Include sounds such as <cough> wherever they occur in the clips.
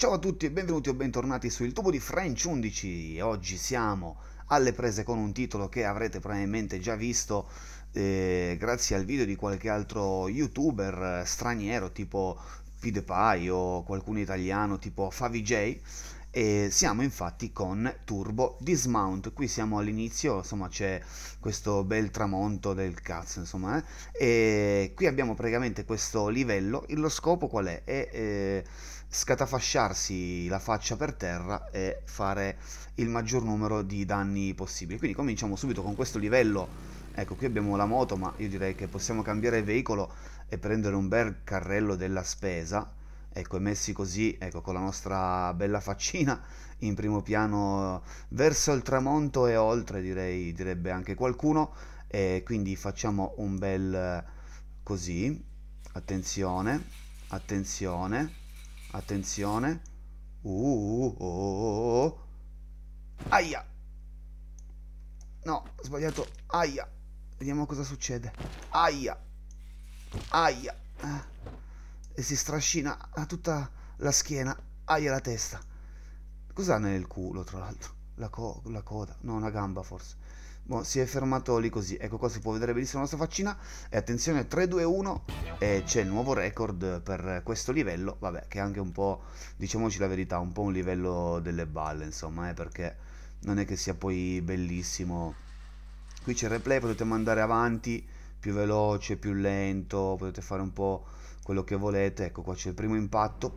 Ciao a tutti e benvenuti o bentornati su Il Tubo di French 11. Oggi siamo alle prese con un titolo che avrete probabilmente già visto eh, grazie al video di qualche altro youtuber eh, straniero tipo PewDiePie o qualcuno italiano tipo FaviJ. E siamo infatti con Turbo Dismount. Qui siamo all'inizio, insomma c'è questo bel tramonto del cazzo, insomma. Eh? E qui abbiamo praticamente questo livello. lo scopo qual è? È... Eh, scatafasciarsi la faccia per terra e fare il maggior numero di danni possibile. Quindi cominciamo subito con questo livello. Ecco, qui abbiamo la moto, ma io direi che possiamo cambiare veicolo e prendere un bel carrello della spesa. Ecco, e messi così, ecco, con la nostra bella faccina in primo piano verso il tramonto e oltre, direi, direbbe anche qualcuno. E quindi facciamo un bel eh, così. Attenzione, attenzione Attenzione. Uh, oh, oh, oh. Aia. No, ho sbagliato. Aia. Vediamo cosa succede. Aia. Aia. Eh. E si strascina a tutta la schiena. Aia la testa. Cos'ha nel culo, tra l'altro? La, co la coda. No, una gamba forse. Boh, si è fermato lì così. Ecco qua si può vedere benissimo la nostra faccina. E attenzione, 3, 2, 1. E c'è il nuovo record per questo livello. Vabbè, che è anche un po', diciamoci la verità, un po' un livello delle balle, insomma, eh, perché non è che sia poi bellissimo. Qui c'è il replay, potete mandare avanti, più veloce, più lento, potete fare un po' quello che volete. Ecco qua c'è il primo impatto.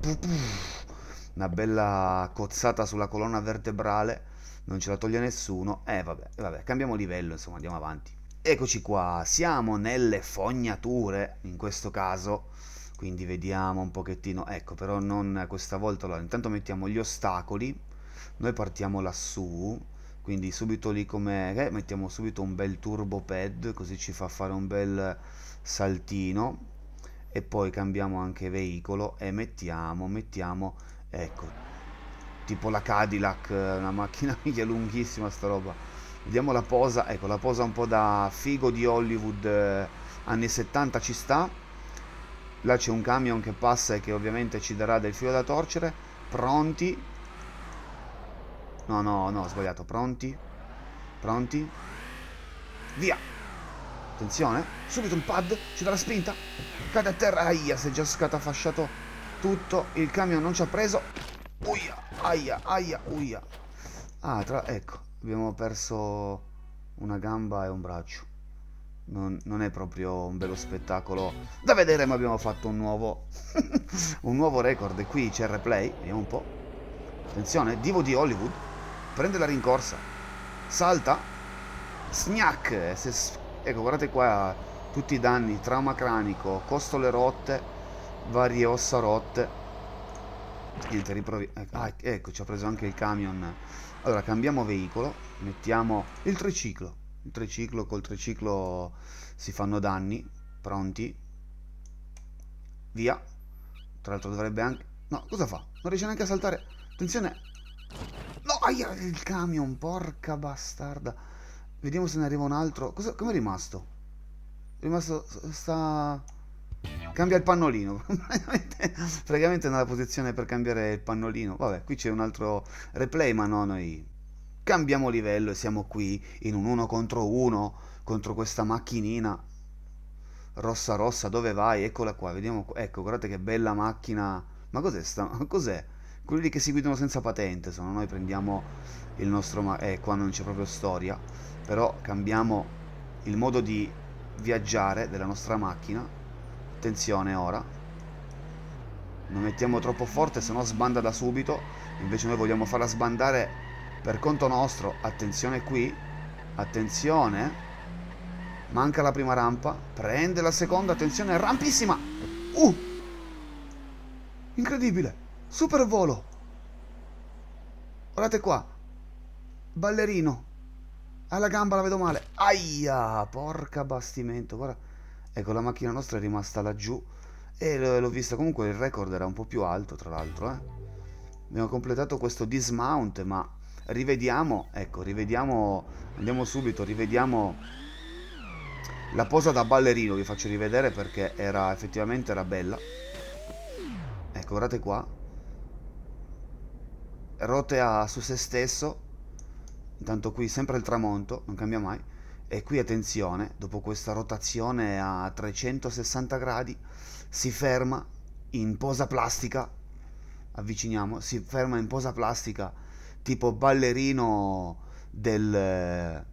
Una bella cozzata sulla colonna vertebrale non ce la toglie nessuno. E eh, vabbè, vabbè, cambiamo livello, insomma, andiamo avanti. Eccoci qua, siamo nelle fognature, in questo caso, quindi vediamo un pochettino, ecco, però non questa volta, allora, intanto mettiamo gli ostacoli, noi partiamo lassù, quindi subito lì come eh, mettiamo subito un bel turbo pad, così ci fa fare un bel saltino, e poi cambiamo anche veicolo e mettiamo, mettiamo, ecco, tipo la Cadillac, eh, una macchina <laughs> minchia lunghissima sta roba. Vediamo la posa, ecco la posa un po' da figo di Hollywood eh, anni 70 ci sta. Là c'è un camion che passa e che ovviamente ci darà del filo da torcere. Pronti? No, no, no, ho sbagliato. Pronti? Pronti? Via! Attenzione, subito un pad, ci dà la spinta. Cade a terra, aia, si è già scatafasciato tutto. Il camion non ci ha preso. Uia! aia, aia, uia. Ah, tra... ecco, abbiamo perso una gamba e un braccio. Non, non, è proprio un bello spettacolo da vedere, ma abbiamo fatto un nuovo, <laughs> un nuovo record. E qui c'è il replay, vediamo un po'. Attenzione, Divo di Hollywood prende la rincorsa, salta, snack. Se, ecco, guardate qua tutti i danni, trauma cranico, costole rotte, varie ossa rotte niente riprovi ecco, ah, ecco ci ha preso anche il camion allora cambiamo veicolo mettiamo il triciclo il triciclo col triciclo si fanno danni pronti via tra l'altro dovrebbe anche no cosa fa non riesce neanche a saltare attenzione no aia il camion porca bastarda vediamo se ne arriva un altro cosa come è rimasto è rimasto sta Cambia il pannolino, <laughs> praticamente nella posizione per cambiare il pannolino. Vabbè, qui c'è un altro replay, ma no, noi cambiamo livello e siamo qui in un 1 contro 1 contro questa macchinina rossa rossa, dove vai? Eccola qua, vediamo, ecco, guardate che bella macchina. Ma cos'è sta? <laughs> Cos'è? Quelli che si guidano senza patente sono, noi prendiamo il nostro... eh, qua non c'è proprio storia, però cambiamo il modo di viaggiare della nostra macchina attenzione ora non mettiamo troppo forte se no sbanda da subito invece noi vogliamo farla sbandare per conto nostro attenzione qui attenzione manca la prima rampa prende la seconda attenzione rampissima uh incredibile super volo guardate qua ballerino alla gamba la vedo male aia porca bastimento guarda Ecco, la macchina nostra è rimasta laggiù e l'ho vista comunque il record era un po' più alto, tra l'altro, eh. Abbiamo completato questo dismount, ma rivediamo, ecco, rivediamo andiamo subito, rivediamo la posa da ballerino, vi faccio rivedere perché era effettivamente era bella. Ecco, guardate qua. Rotea su se stesso. Intanto qui sempre il tramonto, non cambia mai. E qui attenzione, dopo questa rotazione a 360 gradi, si ferma in posa plastica, avviciniamo, si ferma in posa plastica tipo ballerino del,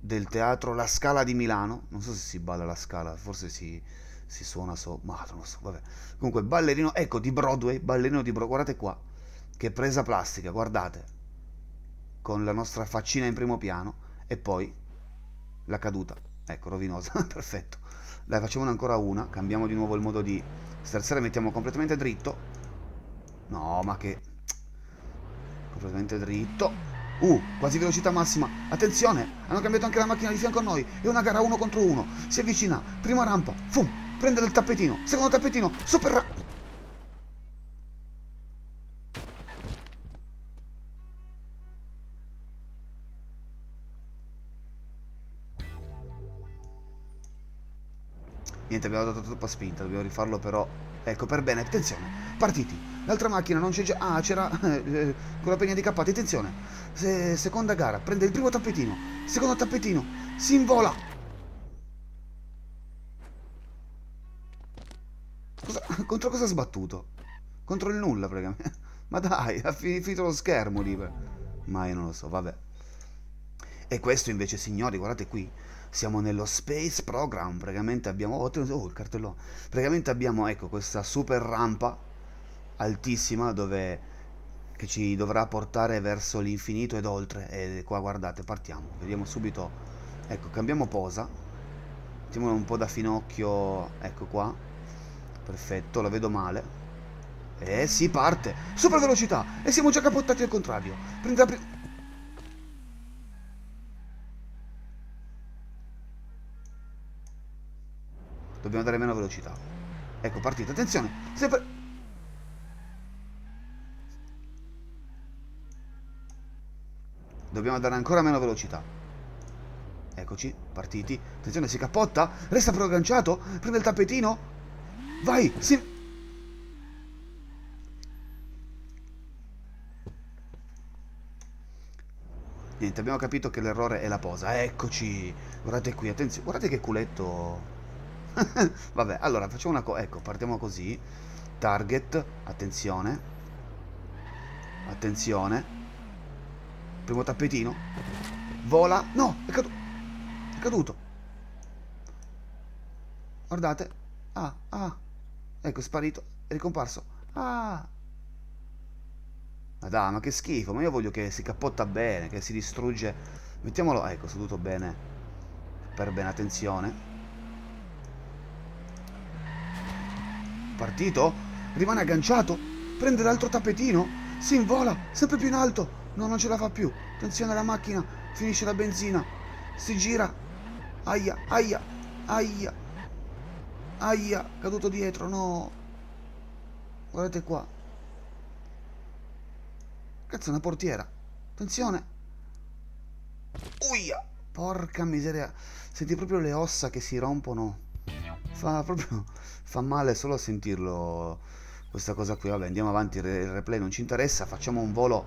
del teatro La Scala di Milano, non so se si balla la scala, forse si, si suona so, ma non lo so, vabbè. Comunque ballerino, ecco, di Broadway, ballerino di Broadway, guardate qua, che presa plastica, guardate, con la nostra faccina in primo piano e poi la caduta, ecco, rovinosa, <laughs> perfetto. Dai, facciamone ancora una, cambiamo di nuovo il modo di sterzare, mettiamo completamente dritto. No, ma che... Completamente dritto. Uh, quasi velocità massima. Attenzione, hanno cambiato anche la macchina di fianco a noi. È una gara uno contro uno Si avvicina, prima rampa, fum, prende il tappetino, secondo tappetino, super... Niente, abbiamo dato troppa spinta, dobbiamo rifarlo però. Ecco, per bene, attenzione, partiti. L'altra macchina non c'è già... Ah, c'era <laughs> eh, con la pegna di cappati, attenzione. Se, seconda gara, prende il primo tappetino, secondo tappetino, si invola. Cosa, <laughs> contro cosa ha sbattuto? Contro il nulla, praticamente. <laughs> Ma dai, ha finito lo schermo lì. Ma io non lo so, vabbè. E questo invece, signori, guardate qui, siamo nello Space Program, praticamente abbiamo, oh, oh, il cartellone, praticamente abbiamo, ecco, questa super rampa altissima dove che ci dovrà portare verso l'infinito ed oltre e qua guardate partiamo vediamo subito ecco cambiamo posa mettiamolo un po' da finocchio ecco qua perfetto la vedo male e eh, si parte super velocità e siamo già capottati al contrario prenda, prenda Dobbiamo dare meno velocità. Ecco, partita. Attenzione! Sempre... Dobbiamo dare ancora meno velocità. Eccoci, partiti. Attenzione, si cappotta. Resta agganciato. Prende il tappetino. Vai! Si... Niente, abbiamo capito che l'errore è la posa. Eccoci! Guardate qui, attenzione. Guardate che culetto <laughs> Vabbè, allora facciamo una cosa. Ecco, partiamo così. Target, attenzione. Attenzione. Primo tappetino. Vola. No, è caduto. È caduto. Guardate. Ah, ah. Ecco, è sparito. È ricomparso. Ah. Ma dai, ma che schifo. Ma io voglio che si cappotta bene, che si distrugge. Mettiamolo, ecco, seduto bene. Per bene, attenzione. Partito? Rimane agganciato? Prende l'altro tappetino? Si invola, sempre più in alto. No, non ce la fa più. Tensione alla macchina, finisce la benzina. Si gira. Aia, aia, aia. Aia, caduto dietro, no. Guardate qua. Cazzo, è una portiera. Attenzione. Uia, porca miseria. Senti proprio le ossa che si rompono fa proprio fa male solo a sentirlo questa cosa qui vabbè andiamo avanti il replay non ci interessa facciamo un volo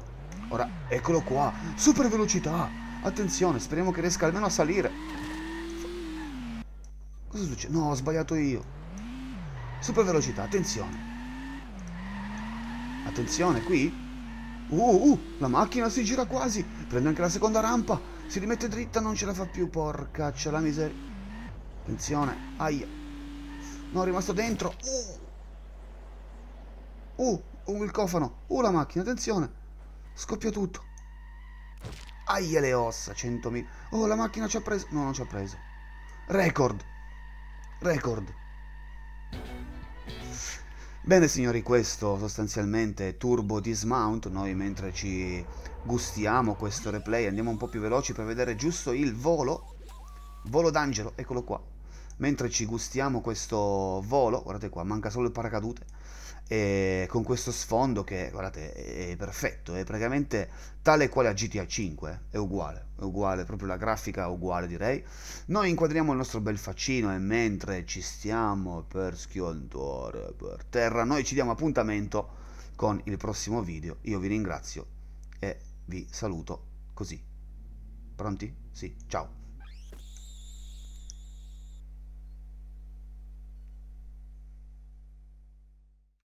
ora eccolo qua super velocità attenzione speriamo che riesca almeno a salire cosa succede no ho sbagliato io super velocità attenzione attenzione qui uh, uh, uh la macchina si gira quasi prende anche la seconda rampa si rimette dritta non ce la fa più porca c'è la miseria attenzione aia No, è rimasto dentro. Uh. uh, uh il cofano. Uh, la macchina, attenzione. Scoppia tutto. Aia le ossa, 100.000. Oh, la macchina ci ha preso. No, non ci ha preso. Record. Record. Bene signori, questo sostanzialmente è Turbo Dismount, noi mentre ci gustiamo questo replay andiamo un po' più veloci per vedere giusto il volo, volo d'angelo, eccolo qua, mentre ci gustiamo questo volo, guardate qua, manca solo il paracadute, e con questo sfondo che, guardate, è perfetto, è praticamente tale quale a GTA 5, è uguale, è uguale, proprio la grafica è uguale direi. Noi inquadriamo il nostro bel faccino e mentre ci stiamo per schiontore per terra, noi ci diamo appuntamento con il prossimo video. Io vi ringrazio e vi saluto così. Pronti? Sì, ciao.